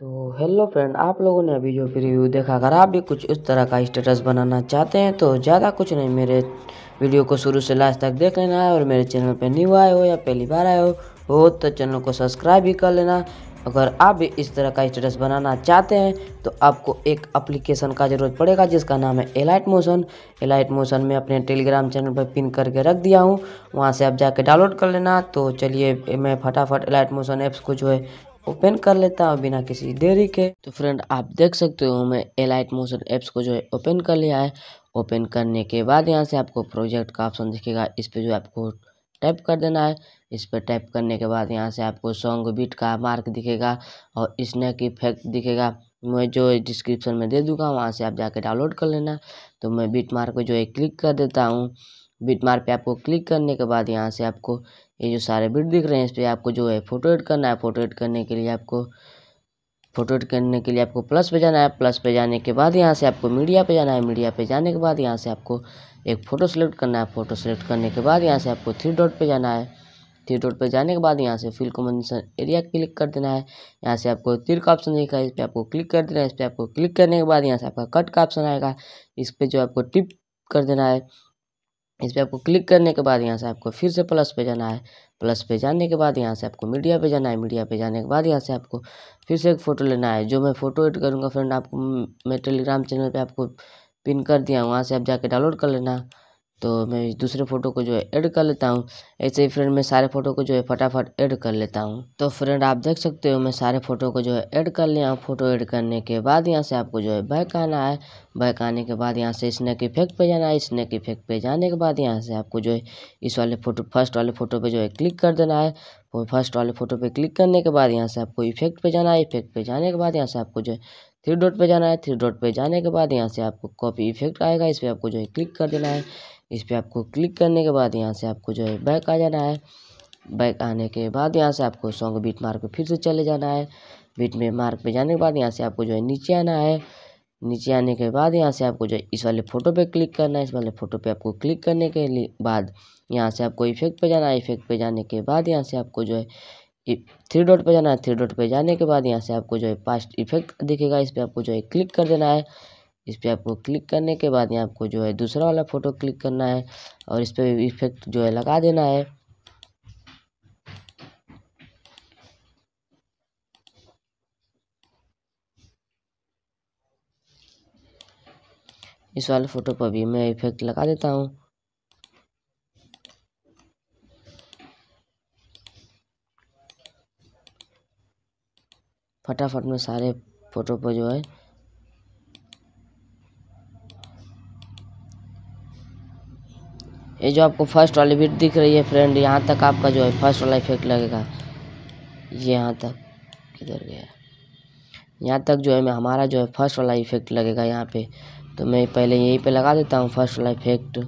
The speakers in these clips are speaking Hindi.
तो हेलो फ्रेंड आप लोगों ने अभी जो रिव्यू देखा अगर आप भी कुछ उस तरह का स्टेटस बनाना चाहते हैं तो ज़्यादा कुछ नहीं मेरे वीडियो को शुरू से लास्ट तक देख लेना है और मेरे चैनल पर न्यू आए हो या पहली बार आए हो हो तो चैनल को सब्सक्राइब भी कर लेना अगर आप भी इस तरह का स्टेटस बनाना चाहते हैं तो आपको एक एप्लीकेशन का ज़रूरत पड़ेगा जिसका नाम है एलाइट मोशन एलाइट मोशन में अपने टेलीग्राम चैनल पर पिन करके रख दिया हूँ वहाँ से आप जाके डाउनलोड कर लेना तो चलिए मैं फटाफट एलाइट मोशन ऐप्स को जो है ओपन कर लेता हूँ बिना किसी देरी के तो फ्रेंड आप देख सकते हो मैं एलाइट मोशन ऐप्स को जो है ओपन कर लिया है ओपन करने के बाद यहाँ से आपको प्रोजेक्ट का ऑप्शन दिखेगा इस पर जो आपको टाइप कर देना है इस पर टाइप करने के बाद यहाँ से आपको सॉन्ग बीट का मार्क दिखेगा और स्नैक इफेक्ट दिखेगा मैं जो डिस्क्रिप्शन में दे दूंगा वहाँ से आप जाके डाउनलोड कर लेना तो मैं बीट मार्क जो है क्लिक कर देता हूँ बीट मार्क पर आपको क्लिक करने के बाद यहाँ से आपको ये जो सारे बिट दिख रहे हैं इस पर आपको जो है फोटो एड करना है फोटो एड करने के लिए आपको फोटो एड करने के लिए आपको प्लस पे जाना है प्लस पे जाने के बाद यहाँ से आपको मीडिया पे जाना है मीडिया पे जाने के बाद यहाँ से आपको एक फ़ोटो सेलेक्ट करना है फ़ोटो सेलेक्ट करने के बाद यहाँ से आपको थ्री डॉट पे जाना है थ्री डॉट पे जाने के बाद यहाँ से फिल कॉम्बिनेशन एरिया क्लिक कर देना है यहाँ से आपको तिर का ऑप्शन देखा है इस पर आपको क्लिक कर देना है इस पर आपको क्लिक करने के बाद यहाँ से आपका कट का ऑप्शन आएगा इस पर जो आपको टिप कर देना है इस पर आपको क्लिक करने के बाद यहाँ से आपको फिर से प्लस पे जाना है प्लस पे जाने के बाद यहाँ से आपको मीडिया पे जाना है मीडिया पे जाने के बाद यहाँ से आपको फिर से एक फ़ोटो लेना है जो मैं फ़ोटो एड करूँगा फ्रेंड आपको मैं टेलीग्राम चैनल पे आपको पिन कर दिया वहाँ से आप जाके डाउनलोड कर लेना तो मैं दूसरे फ़ोटो को जो है ऐड कर लेता हूँ ऐसे ही फ्रेंड मैं सारे फ़ोटो को जो है फटाफट ऐड कर लेता हूँ तो फ्रेंड आप देख सकते हो मैं सारे फ़ोटो को जो है ऐड कर लिया फ़ोटो ऐड करने के बाद यहाँ से आपको जो है बैक आना है बैक आने के बाद यहाँ से स्नैक इफेक्ट पे जाना है स्नैक इफेक्ट पे जाने के बाद यहाँ से आपको जो है इस वाले फ़ोटो फर्स्ट वाले फ़ोटो पर जो है क्लिक कर देना है और फर्स्ट वाले फ़ोटो पे क्लिक करने के बाद यहाँ से आपको इफेक्ट पे जाना है इफेक्ट पर जाने के बाद यहाँ से आपको जो है थ्री डॉट पे जाना है थ्री डॉट पे जाने के बाद यहाँ से आपको कॉपी इफेक्ट आएगा इस पर आपको जो है क्लिक कर देना है इस पर आपको क्लिक करने के बाद यहाँ से आपको जो है बैक आ जाना है बैक आने के बाद यहाँ से आपको सॉन्ग बीट मार्क पर फिर से चले जाना है बीट में मार्क पे जाने के बाद यहाँ से आपको जो है नीचे आना है नीचे आने के बाद यहाँ से आपको जो है इस वाले फ़ोटो पे क्लिक करना है इस वाले फ़ोटो पे आपको क्लिक करने के बाद यहाँ से आपको इफेक्ट पे जाना है इफेक्ट पे जाने के बाद यहाँ से आपको जो है थ्री डॉट पे जाना है थ्री डॉट पे जाने के बाद यहाँ से आपको जो है पास्ट इफेक्ट दिखेगा इस पर आपको जो है क्लिक कर देना है इस पर आपको क्लिक करने के बाद यहाँ आपको जो है दूसरा वाला फ़ोटो क्लिक करना है और इस पर इफेक्ट जो है लगा देना है इस वाले फ़ोटो पर भी मैं इफेक्ट लगा देता हूँ फटाफट में सारे फ़ोटो पर जो है ये जो आपको फर्स्ट वाली बिट दिख रही है फ्रेंड यहाँ तक आपका जो है फर्स्ट वाला इफेक्ट लगेगा ये यहाँ तक किधर गया यहाँ तक जो है मैं हमारा जो है फर्स्ट वाला इफेक्ट लगेगा यहाँ पे तो मैं पहले यहीं पे लगा देता हूँ फर्स्ट वाला इफेक्ट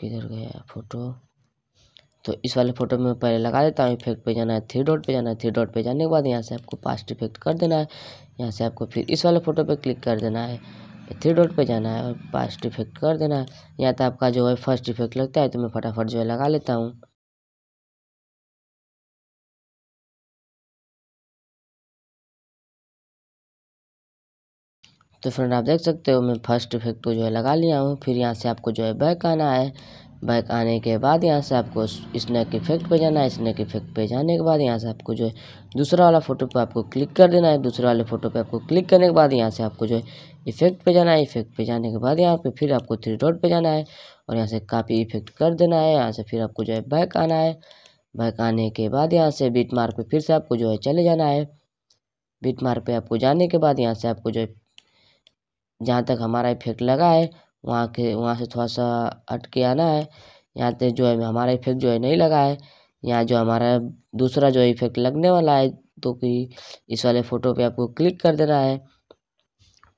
किधर गया फोटो तो इस वाले फोटो में पहले लगा देता हूँ इफेक्ट पे जाना है थ्री डॉट पे जाना है थ्री डॉट पे जाने के बाद यहाँ से आपको पास्ट इफेक्ट कर देना है यहाँ से आपको फिर इस वाले फोटो पे क्लिक कर देना है थ्री डॉट पे जाना है और पास्ट इफेक्ट कर देना है या तो आपका जो है फर्स्ट इफेक्ट लगता है तो मैं फटाफट जो है लगा लेता हूँ तो फ्रेंड आप देख सकते हो मैं फर्स्ट इफेक्ट को जो है लगा लिया हूँ फिर यहाँ से आपको जो है बैक आना है बैक आने के बाद यहाँ से आपको स्नैक इफेक्ट पे जाना है स्नैक इफेक्ट पे जाने के बाद यहाँ से आपको जो है दूसरा वाला फ़ोटो पे आपको क्लिक कर देना है दूसरे वाले फ़ोटो पे आपको क्लिक करने के बाद यहाँ से आपको जो है इफेक्ट पे जाना है इफेक्ट पे जाने के बाद यहाँ पे फिर आपको थ्री डॉट पे जाना है और यहाँ से कापी इफेक्ट कर देना है यहाँ से फिर आपको जो है बैक आना है बैक आने के बाद यहाँ से बीट मार्क पे फिर से आपको जो है चले जाना है बीट मार्क पे आपको जाने के बाद यहाँ से आपको जो है जहाँ तक हमारा इफेक्ट लगा है वहाँ के वहाँ से थोड़ा सा हट के आना है यहाँ तक जो है हमारा इफेक्ट जो है नहीं लगा है यहाँ जो हमारा दूसरा जो इफेक्ट लगने वाला है तो कि इस वाले फ़ोटो पे आपको क्लिक कर देना है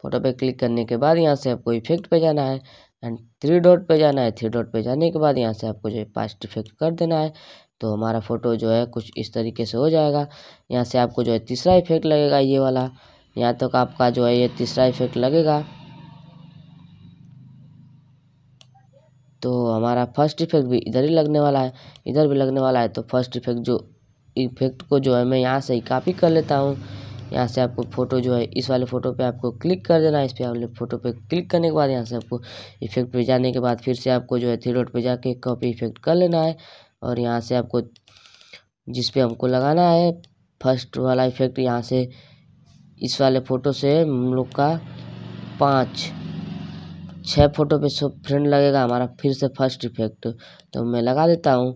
फोटो पे क्लिक करने के बाद यहाँ से आपको इफेक्ट पे जाना है एंड थ्री डॉट पे जाना है थ्री डॉट पे जाने के बाद यहाँ से आपको जो है पास्ट इफेक्ट कर देना है तो हमारा फ़ोटो जो है कुछ इस तरीके से हो जाएगा यहाँ से आपको जो है तीसरा इफेक्ट लगेगा ये वाला यहाँ तक तो आपका जो है ये तीसरा इफेक्ट लगेगा तो हमारा फर्स्ट इफेक्ट भी इधर ही लगने वाला है इधर भी लगने वाला है तो फर्स्ट इफेक्ट जो इफेक्ट को जो है मैं यहाँ से ही कापी कर लेता हूँ यहाँ से आपको फोटो जो है इस वाले फोटो पे आपको क्लिक कर देना है इस पर आप फोटो पे क्लिक करने के बाद यहाँ से आपको इफेक्ट पे जाने के बाद फिर से आपको जो है थ्री डॉट पे जाके कॉपी इफेक्ट कर लेना है और यहाँ से आपको जिस पे हमको लगाना है फर्स्ट वाला इफेक्ट यहाँ से इस वाले फ़ोटो से हम लोग का पाँच छः फोटो पे सब फ्रेंड लगेगा हमारा फिर से फर्स्ट इफेक्ट तो मैं लगा देता हूँ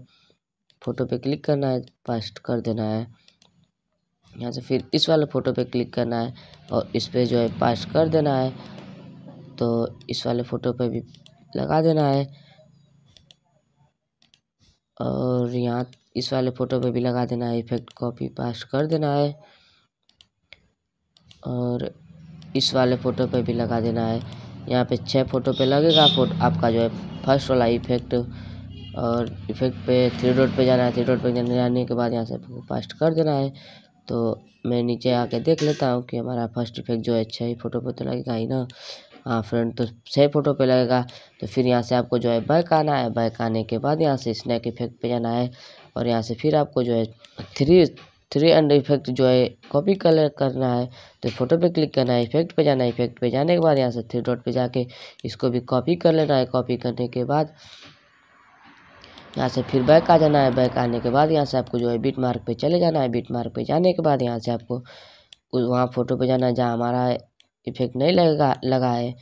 फोटो पे क्लिक करना है फर्स्ट कर देना है यहाँ से फिर इस वाले फ़ोटो पे क्लिक करना है और इस पर जो है पास कर देना है तो इस वाले फ़ोटो पे भी लगा देना है और यहाँ इस वाले फ़ोटो पे भी लगा देना है इफेक्ट कॉपी पास कर देना है और इस वाले फ़ोटो पे भी लगा देना है यहाँ पे छः फ़ोटो पे लगेगा फोटो आपका जो है फर्स्ट वाला इफेक्ट और इफेक्ट पे थ्री डॉट पे जाना है थ्री डॉट पे जाने के बाद यहाँ से पास्ट कर देना है तो मैं नीचे आके देख लेता हूँ कि हमारा फर्स्ट इफेक्ट जो है अच्छा ही फ़ोटो पर तो लगेगा ही ना हाँ फ्रेंड तो सही फ़ोटो पे लगेगा तो फिर यहाँ से आपको जो है बैक आना है बैक आने के बाद यहाँ से स्नैक इफेक्ट पे जाना है और यहाँ से फिर आपको जो है थ्री थ्री एंड इफेक्ट जो है कॉपी कलर करना है तो फोटो पे क्लिक करना है इफेक्ट पे जाना है इफेक्ट पे जाने के बाद यहाँ से थ्री डॉट पे जाके इसको भी कॉपी कर लेना है कॉपी करने के बाद यहाँ से फिर बैक आ जाना है बैक आने के बाद यहाँ से आपको जो है बीट मार्क पे चले जाना है बीट मार्क पे जाने के बाद यहाँ से आपको वहाँ फ़ोटो पे जाना है जहाँ हमारा इफेक्ट नहीं लगेगा लगा है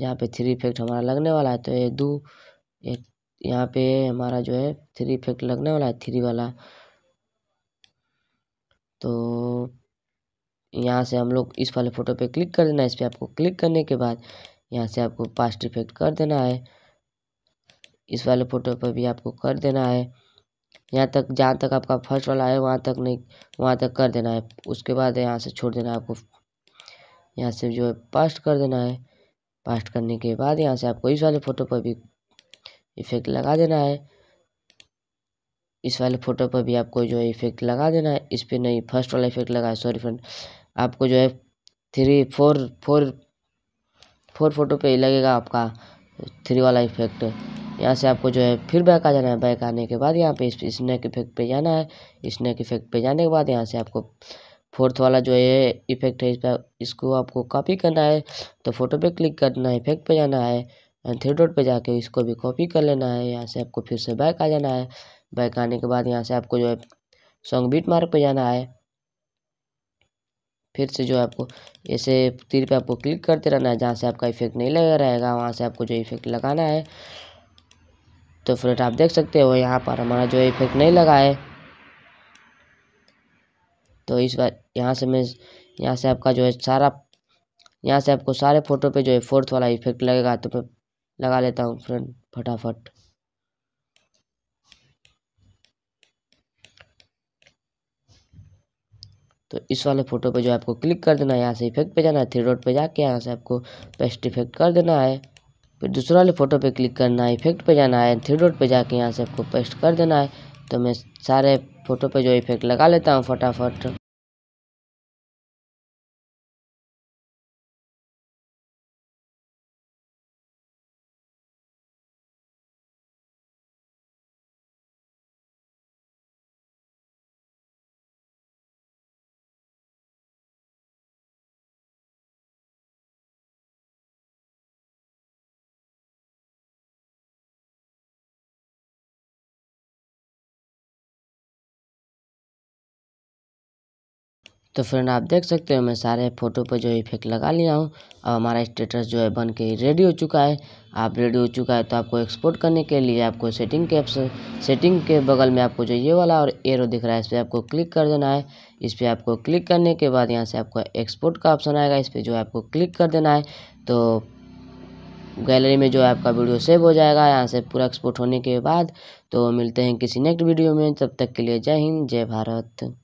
जहाँ पे थ्री इफेक्ट हमारा लगने वाला है तो ये दो एक यहाँ पे हमारा जो है थ्री इफेक्ट लगने वाला है थ्री वाला तो यहाँ से हम लोग इस वाले फ़ोटो पे क्लिक कर देना है इस पर आपको क्लिक करने के बाद यहाँ से आपको पास्ट इफेक्ट कर देना है इस वाले फ़ोटो पर भी आपको कर देना है यहाँ तक जहाँ तक आपका फर्स्ट वाला है वहाँ तक नहीं वहाँ तक कर देना है उसके बाद यहाँ से छोड़ देना है आपको यहाँ से जो है पास्ट कर देना है पास्ट करने के बाद यहाँ से आपको इस वाले फ़ोटो पर भी इफ़ेक्ट लगा देना है इस वाले फ़ोटो पर भी आपको जो है इफ़ेक्ट लगा देना है इस पर नहीं फर्स्ट वाला इफ़ेक्ट लगा है सॉरी फ्रेंड आपको जो है three four four four photo पे लगेगा आपका थ्री वाला इफ़ेक्ट यहाँ से आपको जो है फिर बैक आ जाना है बैक आने के बाद यहाँ पे स्नैक इफेक्ट पे जाना है स्नैक इफेक्ट पे जाने के बाद यहाँ से आपको फोर्थ वाला जो ये इफेक्ट है इस पर इसको आपको कॉपी करना है तो फोटो पे क्लिक करना है इफेक्ट पे जाना है एंड थ्री डॉट पे जाके इसको भी कॉपी कर लेना है यहाँ से आपको फिर से बैक आ जाना है बैक आने के बाद यहाँ से आपको जो है सॉन्ग बीट मार्क पे जाना है फिर से जो आपको ऐसे तीर पे आपको क्लिक करते रहना है जहाँ से आपका इफेक्ट नहीं लगा रहेगा वहाँ से आपको जो इफेक्ट लगाना है तो फ्रेंड आप देख सकते हो यहाँ पर हमारा जो इफेक्ट नहीं लगा है तो इस बार यहाँ से मैं यहाँ से आपका जो है सारा यहाँ से आपको सारे फोटो पे जो है फोर्थ वाला इफेक्ट लगेगा तो मैं लगा लेता हूँ फ्रेंड फटाफट तो इस वाले फ़ोटो पे जो आपको क्लिक कर देना है यहाँ से इफेक्ट पे जाना है थ्री डॉट पे जाके यहाँ से आपको पेस्ट इफेक्ट कर देना है फिर दूसरा वाले फ़ोटो पे क्लिक करना है इफेक्ट पे जाना है थ्री डॉट पे जाके यहाँ से आपको पेस्ट कर देना है तो मैं सारे फ़ोटो पे जो इफेक्ट लगा लेता हूँ फटाफट तो फ्रेंड आप देख सकते हो मैं सारे फ़ोटो पर जो इफेक्ट लगा लिया हूँ और हमारा स्टेटस जो है बन के रेडी हो चुका है आप रेडी हो चुका है तो आपको एक्सपोर्ट करने के लिए आपको सेटिंग के सेटिंग के बगल में आपको जो ये वाला और एरो दिख रहा है इस पर आपको क्लिक कर देना है इस पर आपको क्लिक करने के बाद यहाँ से आपको एक्सपोर्ट का ऑप्शन आएगा इस पर जो है आपको क्लिक कर देना है तो गैलरी में जो है आपका वीडियो सेव हो जाएगा यहाँ से पूरा एक्सपोर्ट होने के बाद तो मिलते हैं किसी नेक्स्ट वीडियो में तब तक के लिए जय हिंद जय भारत